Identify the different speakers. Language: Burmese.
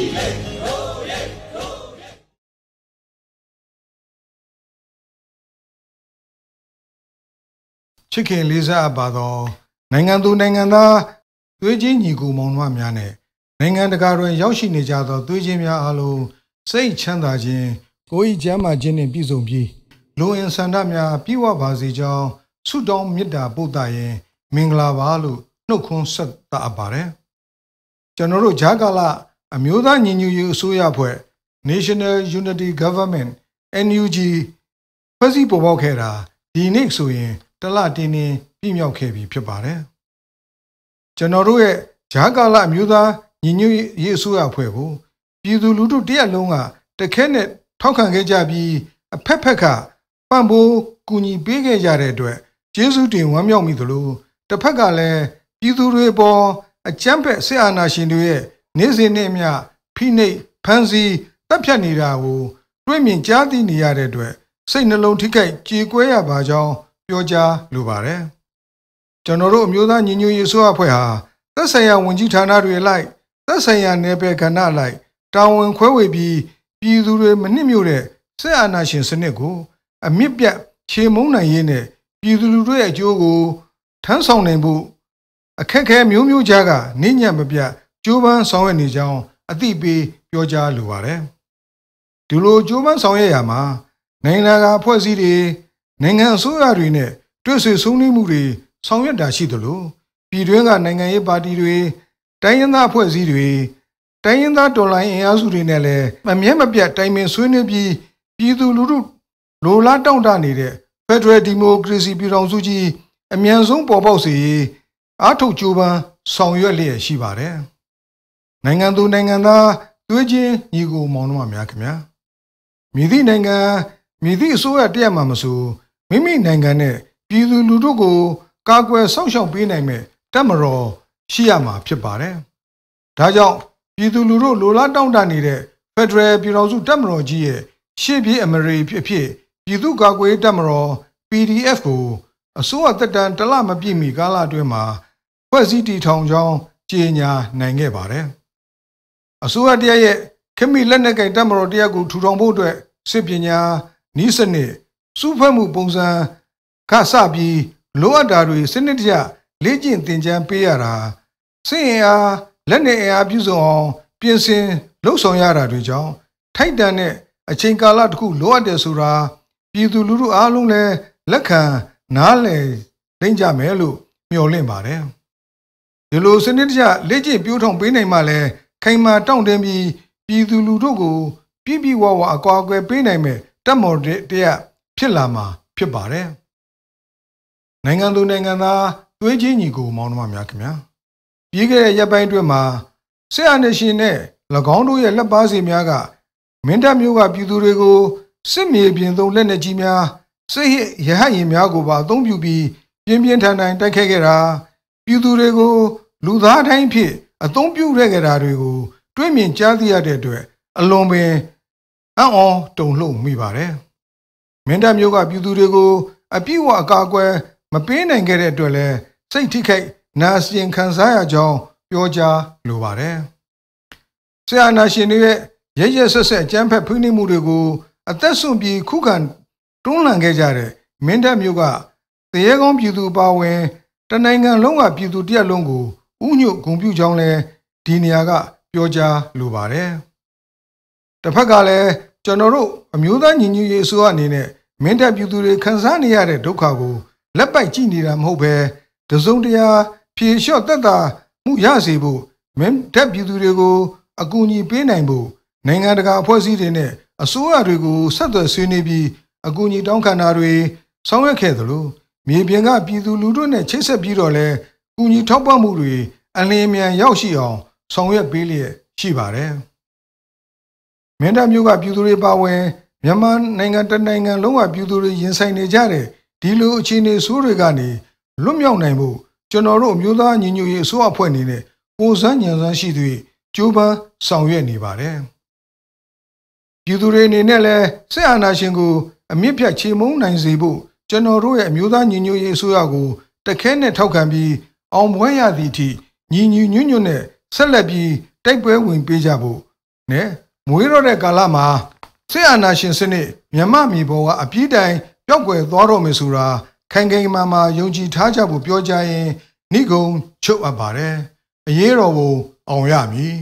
Speaker 1: ချစ်ခင်လေးစားပါသောနိုင်ငံသူနိုင်ငံသားသွေးချင်းညီကိုမောင်နှမများနဲ့နိုင်ငံတကာတွင် ရောက်ရှိနေကြသော သွေးချင်းများအားလုံးစိတ်ချမ်းသာခြင်းကိုယ်ဤကျမ်းမာခြင်းနှင့်ပြည့်စုံပြီးလူဝင်ဆန္ဒများပြည့်ဝပါစေကြောင်းဆုတောင်းမေတ္တာပို့သရင်မင်္ဂလာပါလို့နှုတ်ခွန်းဆက်သပါတယ်ကျွန်တော်တို့ဂျာကာလာအမျိုးသားညီညွတ်ရေးအစိုးရဖွဲ့ National Unity Government NUG ဖွဲ့စည်းပေါ်ပေါက်ခဲ့တာဒီနေ့ဆိုရင်တလတင်းတင်းပြည့်မြောက်ခဲ့ပြီဖြစ်ပါတယ်ကျွန်တော်တို့ရဲ့ဂျာကာလအမျိုးသားညီညွတ်ရေးအစိုးရဖွဲ့ကိုပြည်သူလူထုတရက်လုံးကတခဲနဲ့ထောက်ခံခဲ့ကြပြီးအဖက်ဖက်ကပံ့ပိုးကူညီပေးခဲ့ကြတဲ့အတွက်ကျေးဇူးတင်ဝမ်းမြောက်မိသလိုတစ်ဖက်ကလည်းပြည်သူတွေပေါ်အကြမ်းဖက်ဆစ်အာဏာရှင်တွေရဲ့နေ့စဉ်နဲ့အမျှဖိနှိပ်ဖန်စီတပ်ဖြတ်နေတာကို တွေ့မြင်ကြားသိနေရတဲ့အတွက်စိတ်နှလုံးထိခိုက်ကြေကွဲရပါကြောင်းပြောကြားလိုပါတယ်။ကျွန်တော်တို့အမျိုးသားညီညွတ်ရေးအစိုးရအဖွဲ့ဟာသက်ဆိုင်ရာဝန်ကြီးဌာနတွေလိုက်သက်ဆိုင်ရာနယ်ပယ်ကဏ္ဍလိုက်တာဝန်ခွဲဝေပြီးပြည်သူတွေမနှိမ့်မြို့တဲ့ဆက်အာဏာရှင်စနစ်ကို အမြင့်ပြတ်ခြေမုံနိုင်ရေးနဲ့ပြည်သူလူထုရဲ့အကျိုးကိုထမ်းဆောင်နိုင်ဖို့အခက်အခဲမျိုးမျိုးကြားကနေညံ့မပြတ်ကြိုးပမ်းဆောင်ရွက်နေကြောင်းအသိပေးပြောကြားလိုပါတယ်။ဒီလိုကြိုးပမ်းဆောင်ရွက်ရမှာ နိုင်ငံကအဖွဲ့အစည်းတွေနိုင်ငံအစိုးရတွေနဲ့တွေ့ဆွေဆွေးနွေးမှုတွေဆောင်ရွက်တာရှိသလိုပြည်တွင်းကနိုင်ငံရေးပါတီတွေတိုင်းရင်းသားအဖွဲ့အစည်းတွေတိုင်းရင်းသားတော်လှန်ရေးအင်အားစုတွေနဲ့လည်းမမြဲမပြတ်တိုင်ပင်ဆွေးနွေးပြီးပြည်သူလူထုလိုလားတောင့်တနေတဲ့ Federal Democracy ပြည်ထောင်စုကြီးအမြန်ဆုံးပေါ်ပေါက်စေရေးအားထုတ်ကြိုးပမ်းဆောင်ရွက်လျက်ရှိပါတယ်။နိုင်ငံသူနိုင်ငံသားတွေးချင်းညီကိုမောင်နှမများခင်ဗျာမြည်သည့်နိုင်ငံမြည်သည့်အစိုးရတရက်မှမဆိုမိမိနိုင်ငံနဲ့ပြည်သူလူထုကို ကာကွယ်စောင့်ရှောက်ပေးနိုင်မဲ့တပ်မတော်ရှိရမှာဖြစ်ပါတယ်ဒါကြောင့်ပြည်သူလူထုလိုလားတောင့်တနေတဲ့ Federal ပြည်ထောင်စုတပ်မတော်ကြီးရဲ့ရှေ့ပြေးအမရိဖြစ်ဖြစ်ပြည်သူ့ကာကွယ်တပ်မတော် PDF ကို အစိုးရတက်တန်တလမပြည့်မီကာလအတွင်းမှာဖွဲ့စည်းတည်ထောင်ကြောင်းကြေညာနိုင်ခဲ့ပါတယ်။အစိုးရတရားရဲ့ခမီလက်နက်ကင်တပ်မတော်တရားကိုထူထောင်ဖို့အတွက်စစ်ပညာနီးစနစ်စုဖွဲ့မှုပုံစံခဆပြီးလိုအပ်တာတွေစနစ်တကျလေ့ကျင့်သင်ကြားပေးရတာစစ်ရင်အားလက်နက်အားပြုစုံအောင်ပြင်ဆင်လှုပ်ဆောင်ရတာတွေကြောင့်ထိုက်တန်တဲ့အချိန်ကာလတစ်ခုလိုအပ်တယ်ဆိုတာပြည်သူလူထုအားလုံးလည်းလက်ခံနားလည်သိကြမယ်လို့မျှော်လင့်ပါတယ်ဒီလိုစနစ်တကျလေ့ကျင့်ပြောထောင်ပေးနိုင်မှလည်းခိုင်မာတောင့်တင်းပြီးပြည်သူလူထုကိုပြည်ပြည်ဝဝအကွာအကွယ်ပေးနိုင်မဲ့တပ်မတော်တရဖြစ်လာမှာဖြစ်ပါတယ်။နိုင်ငံသူနိုင်ငံသားသွေးချင်းညီကိုမောင်းနှမများခင်ဗျာ။ပြီးခဲ့တဲ့ရက်ပိုင်းတွင်းမှာဆက်အနေရှင်နဲ့၎င်းတို့ရဲ့လက်ပါစီများက မင်းတပ်မျိုးကပြည်သူတွေကိုစစ်မြေပြင်သုံးလက်နက်ကြီးများစစ်ဟရဟတ်ရင်များကိုပါအသုံးပြုပြီးပြင်းပြင်းထန်ထန်တိုက်ခိုက်ခဲ့တာပြည်သူတွေကို လူသားတိုင်းဖြစ်အသုံးပြုခဲ့ကြတာတွေကို တွေ့မြင်ကြားသိရတဲ့အတွက်အလွန်ပင်အံ့ဩတုန်လှုပ်မိပါတယ်။မင်းတပ်မျိုးကပြည်သူတွေကို အပြည့်အဝအကာအကွယ်မပေးနိုင်ခဲ့တဲ့အတွက်လည်းစိတ်ထိခိုက် နာစင်ခံစားရကြောင်းပြောကြားလိုပါတယ်။ဆရာနာရှင်တွေရဲ့ရရဆက်ဆက်အကြမ်းဖက်ဖိနှိပ်မှုတွေကို အသက်ဆုံးပြီးခုခံတွန်းလှန်ခဲ့ကြတဲ့မင်းတပ်မျိုးကတရေကောင်းပြည်သူပါဝင်တနိုင်ငံလုံးကပြည်သူတရက်လုံးကိုဥညွတ်ဂုံပြူချောင်းလဲဒီနေရာကပြောကြားလိုပါတယ်။တစ်ဖက်ကလည်းကျွန်တော်တို့အမျိုးသားညီညွတ်ရေးအစိုးရအနေနဲ့မင်းတပ်ပြည်သူတွေခံစားနေရတဲ့ဒုက္ခကိုလက်ပိုက်ကြည့်နေတာမဟုတ်ပဲတစုံတရာ ဖြေလျှော့တတ်တာမှုရစေဖို့မင်းတပ်ပြည်သူတွေကို အကူအညီပေးနိုင်ဖို့နိုင်ငံတကာအဖွဲ့အစည်းတွေနဲ့အစိုးရတွေကိုဆက်သွယ်ဆွေးနွေးပြီး အကူအညီတောင်းခံတာတွေဆောင်ရွက်ခဲ့သလိုမြေပြင်ကပြည်သူလူထုနဲ့ချိတ်ဆက်ပြီးတော့လည်းကူညီထောက်ပံ့မှုတွေအလင်းအမြန်ရောက်ရှိအောင်ဆောင်ရွက်ပေးလျက်ရှိပါတယ်။မင်းတပ်မျိုးကပြည်သူတွေပါဝင်မြန်မာနိုင်ငံတနိုင်ငံလုံးကပြည်သူတွေရင်ဆိုင်နေကြတဲ့ဒီလိုအခြေအနေဆိုးတွေကနေလွတ်မြောက်နိုင်ဖို့ကျွန်တော်တို့အမျိုးသားညီညွတ်ရေးအစိုးရအဖွဲ့အနေနဲ့ကိုယ်စားညံစွမ်းရှိသူကြိုးပမ်းဆောင်ရွက်နေပါတယ်။ပြည်သူတွေအနေနဲ့လည်းစစ်အာဏာရှင်ကိုအမြင့်ဖြတ်ချေမှုန်းနိုင်စေဖို့ကျွန်တော်တို့ရဲ့အမျိုးသားညီညွတ်ရေးအစိုးရကိုတခဲနဲ့ထောက်ခံပြီးအောင်ပွဲရသည့်အထိညီညီညွတ်ညွတ်နဲ့ဆက်လက်ပြီးတိုက်ပွဲဝင်ပေးကြဖို့နဲ့မွေးတော့တဲ့ကာလမှာစစ်အာဏာရှင်စနစ်မြမမီဘောကအပြည့်တိုင်ပျောက်ကွယ်သွားတော့မယ်ဆိုတာခိုင်ခိုင်မာမာယုံကြည်ထားကြဖို့ပြောကြရင်ဏိဂုံချုပ်အပ်ပါတယ်အရေးတော်ကိုအောင်ရမည်